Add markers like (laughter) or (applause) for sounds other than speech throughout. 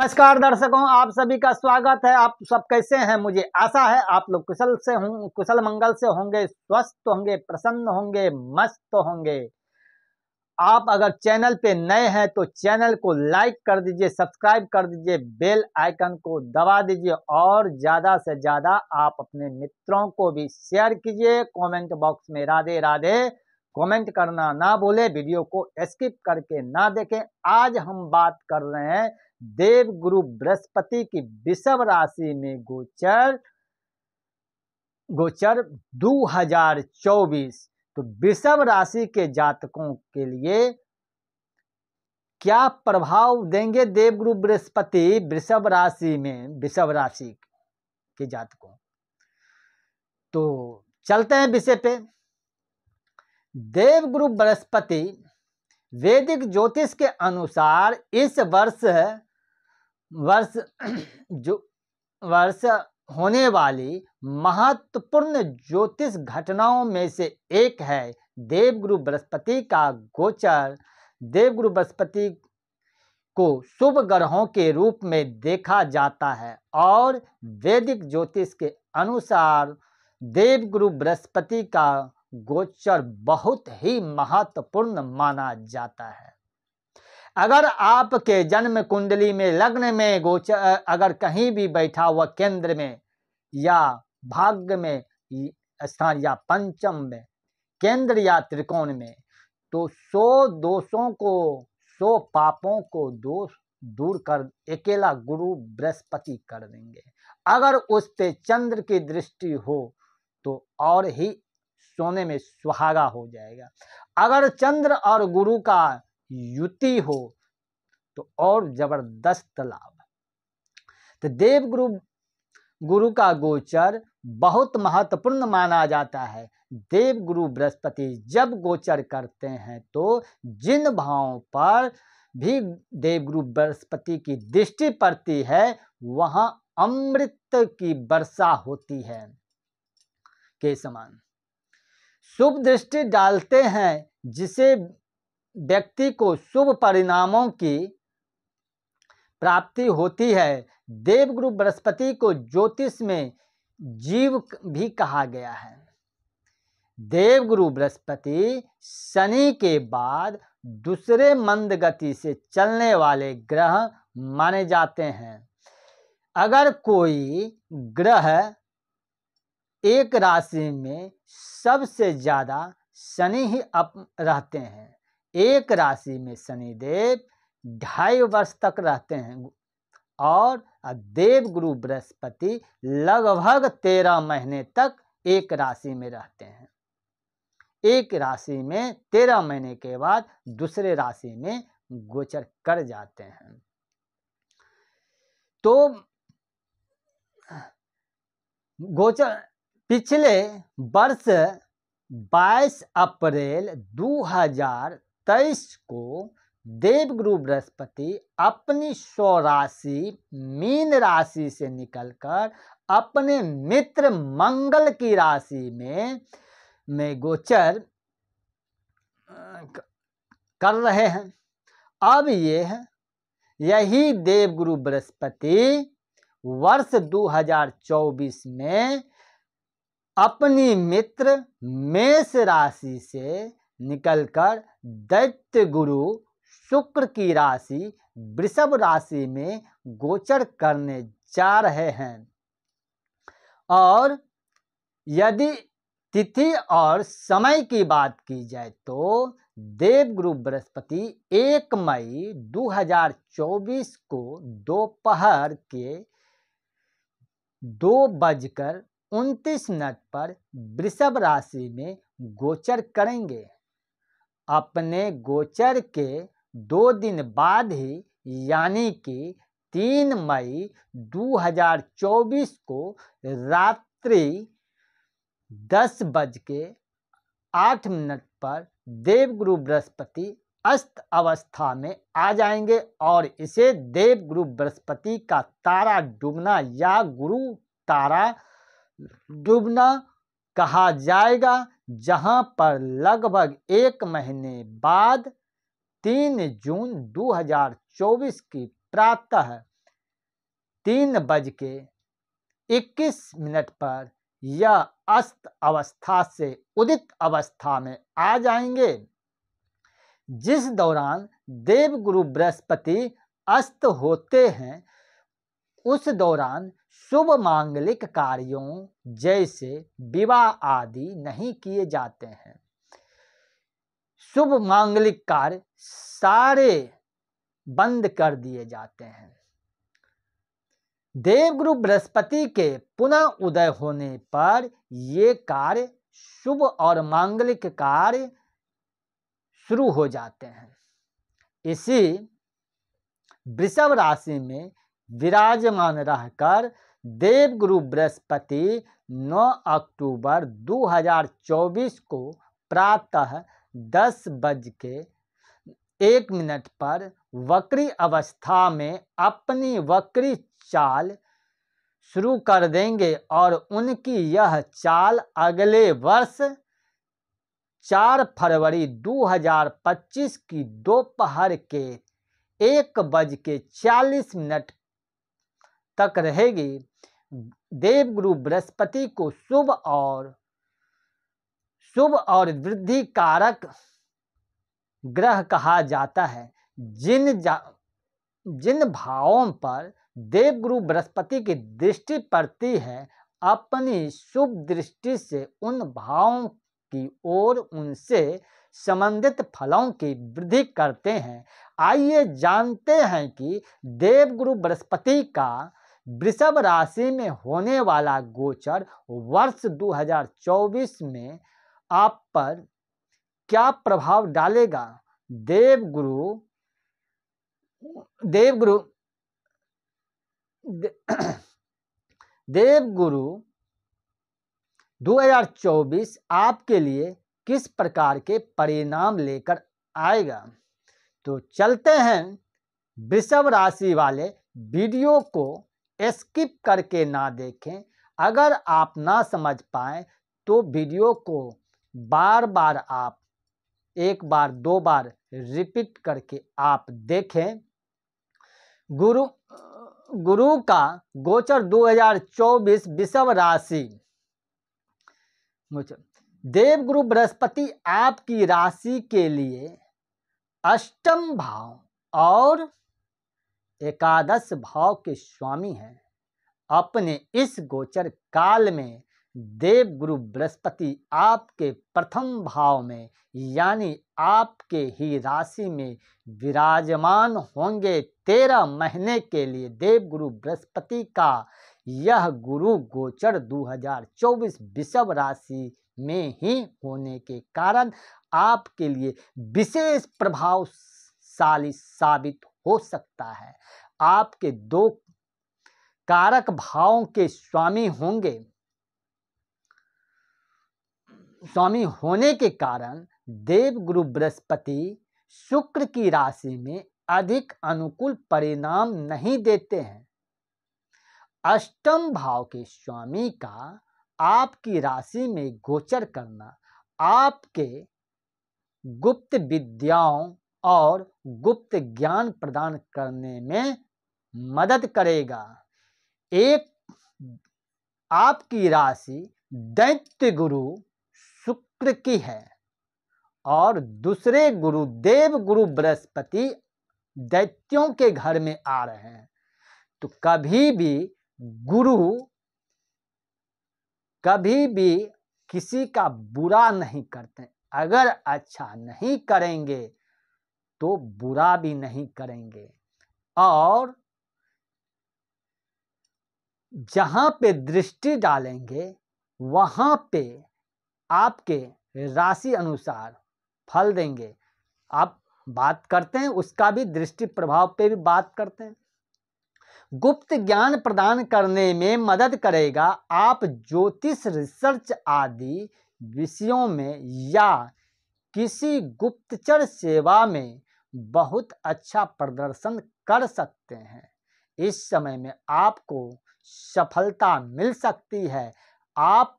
नमस्कार दर्शकों आप सभी का स्वागत है आप सब कैसे हैं मुझे आशा है आप लोग कुशल से हों कुशल मंगल से होंगे स्वस्थ होंगे प्रसन्न होंगे मस्त होंगे आप अगर चैनल पे नए हैं तो चैनल को लाइक कर दीजिए सब्सक्राइब कर दीजिए बेल आइकन को दबा दीजिए और ज़्यादा से ज़्यादा आप अपने मित्रों को भी शेयर कीजिए कमेंट बॉक्स में राधे राधे कमेंट करना ना भूले वीडियो को स्किप करके ना देखें आज हम बात कर रहे हैं देव गुरु बृहस्पति की विषम राशि में गोचर गोचर 2024 तो विषम राशि के जातकों के लिए क्या प्रभाव देंगे देवगुरु बृहस्पति वृषभ राशि में वृषभ राशि के जातकों तो चलते हैं विषय पे देवगुरु बृहस्पति वैदिक ज्योतिष के अनुसार इस वर्ष वर्ष (clears throat) जो वर्ष होने वाली महत्वपूर्ण ज्योतिष घटनाओं में से एक है देवगुरु बृहस्पति का गोचर देवगुरु बृहस्पति को शुभ ग्रहों के रूप में देखा जाता है और वैदिक ज्योतिष के अनुसार देवगुरु बृहस्पति का गोचर बहुत ही महत्वपूर्ण माना जाता है अगर आपके जन्म कुंडली में लग्न में गोचर अगर कहीं भी बैठा हुआ केंद्र में या भाग्य में स्थान या पंचम में केंद्र या त्रिकोण में तो सौ दोषों को सौ पापों को दोष दूर कर अकेला गुरु बृहस्पति कर देंगे अगर उस पे चंद्र की दृष्टि हो तो और ही सोने में सुहागा हो जाएगा अगर चंद्र और गुरु का युति हो तो और जबरदस्त लाभ तो देवगुरु गुरु का गोचर बहुत महत्वपूर्ण माना जाता है देवगुरु बृहस्पति जब गोचर करते हैं तो जिन भावों पर भी देवगुरु बृहस्पति की दृष्टि पड़ती है वहां अमृत की वर्षा होती है के समान शुभ दृष्टि डालते हैं जिसे व्यक्ति को शुभ परिणामों की प्राप्ति होती है देवगुरु बृहस्पति को ज्योतिष में जीव भी कहा गया है देवगुरु बृहस्पति शनि के बाद दूसरे मंद गति से चलने वाले ग्रह माने जाते हैं अगर कोई ग्रह एक राशि में सबसे ज़्यादा शनि ही अप रहते हैं एक राशि में शनिदेव ढाई वर्ष तक रहते हैं और देव गुरु बृहस्पति लगभग तेरह महीने तक एक राशि में रहते हैं एक राशि में तेरह महीने के बाद दूसरे राशि में गोचर कर जाते हैं तो गोचर पिछले वर्ष 22 अप्रैल तेईस को देवगुरु बृहस्पति अपनी स्व राशि मीन राशि से निकलकर अपने मित्र मंगल की राशि में में गोचर कर रहे हैं अब ये यही देवगुरु बृहस्पति वर्ष 2024 में अपनी मित्र मेष राशि से निकलकर दैत्य गुरु शुक्र की राशि वृषभ राशि में गोचर करने जा रहे हैं और यदि तिथि और समय की बात की जाए तो देवगुरु बृहस्पति 1 मई 2024 को दोपहर के दो बजकर उनतीस मिनट पर वृषभ राशि में गोचर करेंगे अपने गोचर के दो दिन बाद ही यानी कि तीन मई 2024 को रात्रि दस बज के आठ मिनट पर देवगुरु बृहस्पति अस्त अवस्था में आ जाएंगे और इसे देवगुरु बृहस्पति का तारा डूबना या गुरु तारा डूबना कहा जाएगा जहां पर लगभग एक महीने बाद तीन जून 2024 की प्रातः तीन बज के इक्कीस मिनट पर यह अस्त अवस्था से उदित अवस्था में आ जाएंगे जिस दौरान देवगुरु बृहस्पति अस्त होते हैं उस दौरान शुभ मांगलिक कार्यों जैसे विवाह आदि नहीं किए जाते हैं शुभ मांगलिक कार्य सारे बंद कर दिए जाते हैं देवगुरु बृहस्पति के पुनः उदय होने पर ये कार्य शुभ और मांगलिक कार्य शुरू हो जाते हैं इसी वृषभ राशि में विराजमान रहकर देवगुरु बृहस्पति 9 अक्टूबर 2024 को प्रातः दस बज के एक मिनट पर वक्री अवस्था में अपनी वक्री चाल शुरू कर देंगे और उनकी यह चाल अगले वर्ष चार फरवरी 2025 की दोपहर के एक बज के चालीस मिनट तक रहेगी देवगुरु बृहस्पति को शुभ और शुभ और वृद्धि कारक ग्रह कहा जाता है जिन जा जिन भावों पर देवगुरु बृहस्पति की दृष्टि पड़ती है अपनी शुभ दृष्टि से उन भावों की ओर उनसे संबंधित फलों की वृद्धि करते हैं आइए जानते हैं कि देवगुरु बृहस्पति का वृषभ राशि में होने वाला गोचर वर्ष 2024 में आप पर क्या प्रभाव डालेगा देवगुरु देवगुरु दे, (clears throat) देवगुरु 2024 आपके लिए किस प्रकार के परिणाम लेकर आएगा तो चलते हैं वृषभ राशि वाले वीडियो को स्किप करके ना देखें अगर आप ना समझ पाए तो वीडियो को बार बार आप एक बार दो बार रिपीट करके आप देखें गुरु गुरु का गोचर 2024 विषम राशि देव गुरु बृहस्पति आपकी राशि के लिए अष्टम भाव और एकादश भाव के स्वामी हैं अपने इस गोचर काल में देव गुरु बृहस्पति आपके प्रथम भाव में यानी आपके ही राशि में विराजमान होंगे तेरह महीने के लिए देव गुरु बृहस्पति का यह गुरु गोचर 2024 विषभ राशि में ही होने के कारण आपके लिए विशेष प्रभावशाली साबित हो सकता है आपके दो कारक भावों के स्वामी होंगे स्वामी होने के कारण देव गुरु बृहस्पति शुक्र की राशि में अधिक अनुकूल परिणाम नहीं देते हैं अष्टम भाव के स्वामी का आपकी राशि में गोचर करना आपके गुप्त विद्याओं और गुप्त ज्ञान प्रदान करने में मदद करेगा एक आपकी राशि दैत्य गुरु शुक्र की है और दूसरे गुरु देव गुरु बृहस्पति दैत्यों के घर में आ रहे हैं तो कभी भी गुरु कभी भी किसी का बुरा नहीं करते अगर अच्छा नहीं करेंगे तो बुरा भी नहीं करेंगे और जहाँ पे दृष्टि डालेंगे वहाँ पे आपके राशि अनुसार फल देंगे आप बात करते हैं उसका भी दृष्टि प्रभाव पे भी बात करते हैं गुप्त ज्ञान प्रदान करने में मदद करेगा आप ज्योतिष रिसर्च आदि विषयों में या किसी गुप्तचर सेवा में बहुत अच्छा प्रदर्शन कर सकते हैं इस समय में आपको सफलता मिल सकती है आप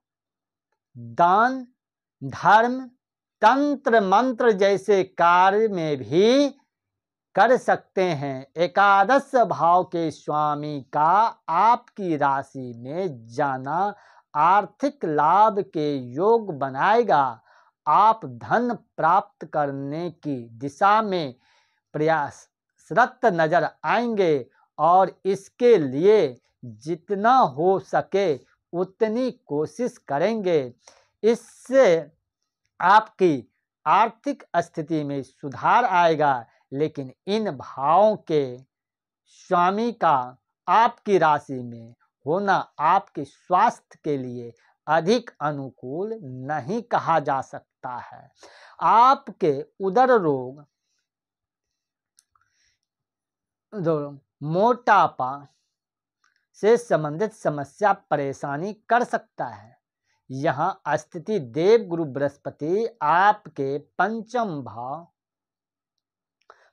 दान धर्म तंत्र मंत्र जैसे कार्य में भी कर सकते हैं एकादश भाव के स्वामी का आपकी राशि में जाना आर्थिक लाभ के योग बनाएगा आप धन प्राप्त करने की दिशा में प्रयासरत नजर आएंगे और इसके लिए जितना हो सके उतनी कोशिश करेंगे इससे आपकी आर्थिक स्थिति में सुधार आएगा लेकिन इन भावों के स्वामी का आपकी राशि में होना आपके स्वास्थ्य के लिए अधिक अनुकूल नहीं कहा जा सकता सकता है आपके उदर रोग मोटापा से संबंधित समस्या परेशानी कर सकता है यहाँ स्थिति देव गुरु बृहस्पति आपके पंचम भाव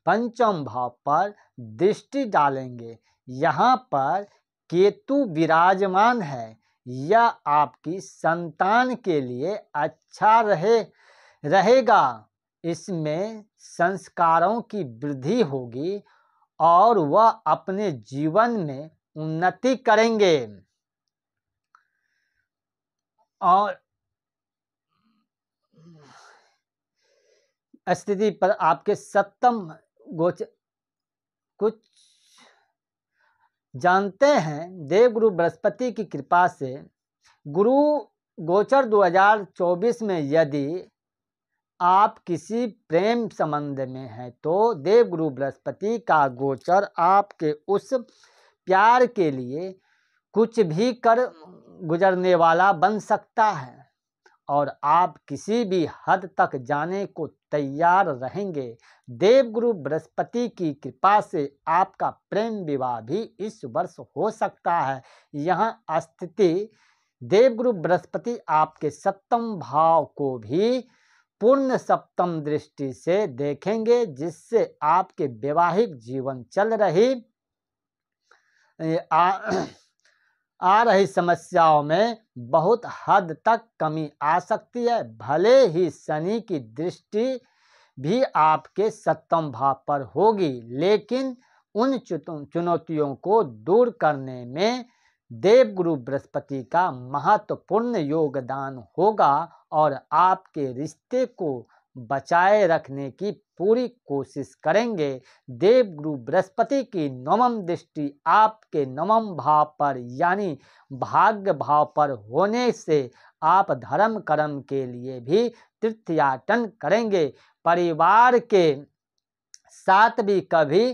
पंचम भाव पर दृष्टि डालेंगे यहाँ पर केतु विराजमान है यह आपकी संतान के लिए अच्छा रहे रहेगा इसमें संस्कारों की वृद्धि होगी और वह अपने जीवन में उन्नति करेंगे और स्थिति पर आपके सप्तम गोचर कुछ जानते हैं देवगुरु बृहस्पति की कृपा से गुरु गोचर 2024 में यदि आप किसी प्रेम संबंध में हैं तो देवगुरु बृहस्पति का गोचर आपके उस प्यार के लिए कुछ भी कर गुजरने वाला बन सकता है और आप किसी भी हद तक जाने को तैयार रहेंगे देवगुरु बृहस्पति की कृपा से आपका प्रेम विवाह भी इस वर्ष हो सकता है यह स्थिति देवगुरु बृहस्पति आपके सप्तम भाव को भी पूर्ण सप्तम दृष्टि से देखेंगे जिससे आपके वैवाहिक जीवन चल रही आ, आ रही समस्याओं में बहुत हद तक कमी आ सकती है भले ही शनि की दृष्टि भी आपके सप्तम भाव पर होगी लेकिन उन चुनौतियों को दूर करने में देवगुरु बृहस्पति का महत्वपूर्ण योगदान होगा और आपके रिश्ते को बचाए रखने की पूरी कोशिश करेंगे देवगुरु बृहस्पति की नवम दृष्टि आपके नवम भाव पर यानी भाग्य भाव पर होने से आप धर्म कर्म के लिए भी तीर्थयाटन करेंगे परिवार के साथ भी कभी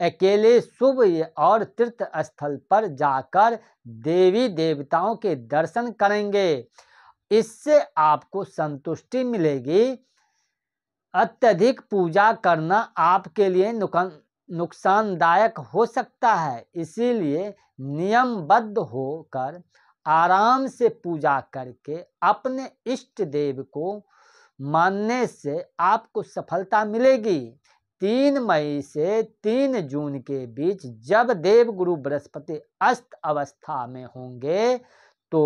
अकेले शुभ और तीर्थ स्थल पर जाकर देवी देवताओं के दर्शन करेंगे इससे आपको संतुष्टि मिलेगी अत्यधिक पूजा करना आपके लिए नुकसानदायक हो सकता है इसीलिए नियमबद्ध होकर आराम से पूजा करके अपने इष्ट देव को मानने से आपको सफलता मिलेगी तीन मई से तीन जून के बीच जब देवगुरु बृहस्पति अस्त अवस्था में होंगे तो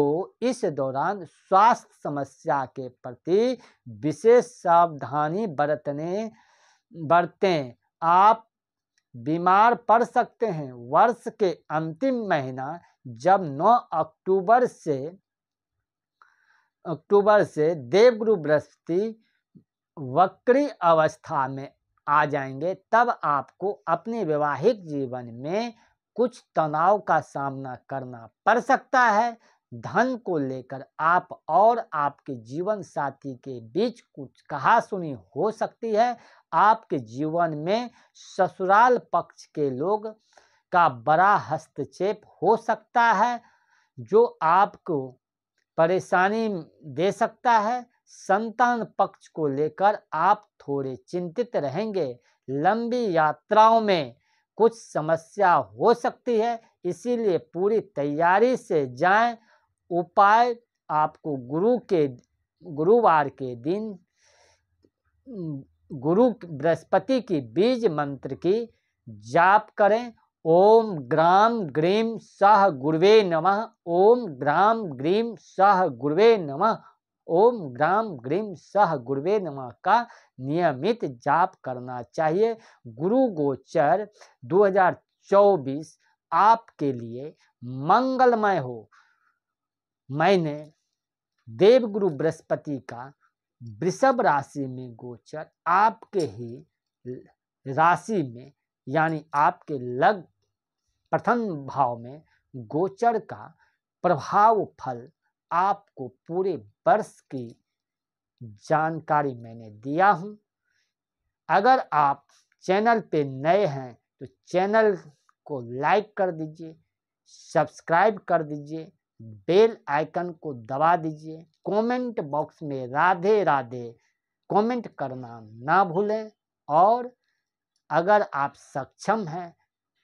इस दौरान स्वास्थ्य समस्या के प्रति विशेष सावधानी बरतने बरतें आप बीमार पड़ सकते हैं वर्ष के अंतिम महीना जब 9 अक्टूबर से अक्टूबर से देवगुरु बृहस्पति वक्री अवस्था में आ जाएंगे तब आपको अपने वैवाहिक जीवन में कुछ तनाव का सामना करना पड़ सकता है धन को लेकर आप और आपके जीवन साथी के बीच कुछ कहा सुनी हो सकती है आपके जीवन में ससुराल पक्ष के लोग का बड़ा हस्तक्षेप हो सकता है जो आपको परेशानी दे सकता है संतान पक्ष को लेकर आप थोड़े चिंतित रहेंगे लंबी यात्राओं में कुछ समस्या हो सकती है इसीलिए पूरी तैयारी से जाएं उपाय आपको गुरु के गुरुवार के दिन गुरु बृहस्पति की बीज मंत्र की जाप करें ओम ग्राम ग्रीम सह गुरुवे नमः ओम ग्राम ग्रीम सह गुरुवे नमः ओम ग्राम ग्रीम सह गुरवे नमः का नियमित जाप करना चाहिए गुरु गोचर 2024 आपके लिए मंगलमय हो मैंने देवगुरु बृहस्पति का वृषभ राशि में गोचर आपके ही राशि में यानी आपके लग प्रथम भाव में गोचर का प्रभाव फल आपको पूरे वर्ष की जानकारी मैंने दिया हूँ अगर आप चैनल पे नए हैं तो चैनल को लाइक कर दीजिए सब्सक्राइब कर दीजिए बेल आइकन को दबा दीजिए कमेंट बॉक्स में राधे राधे कमेंट करना ना भूलें और अगर आप सक्षम हैं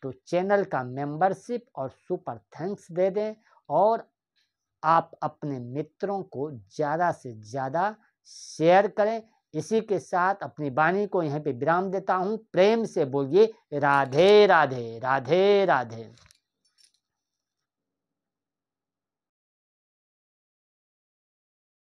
तो चैनल का मेंबरशिप और सुपर थैंक्स दे दें और आप अपने मित्रों को ज़्यादा से ज़्यादा शेयर करें इसी के साथ अपनी वाणी को यहीं पे विराम देता हूँ प्रेम से बोलिए राधे राधे राधे राधे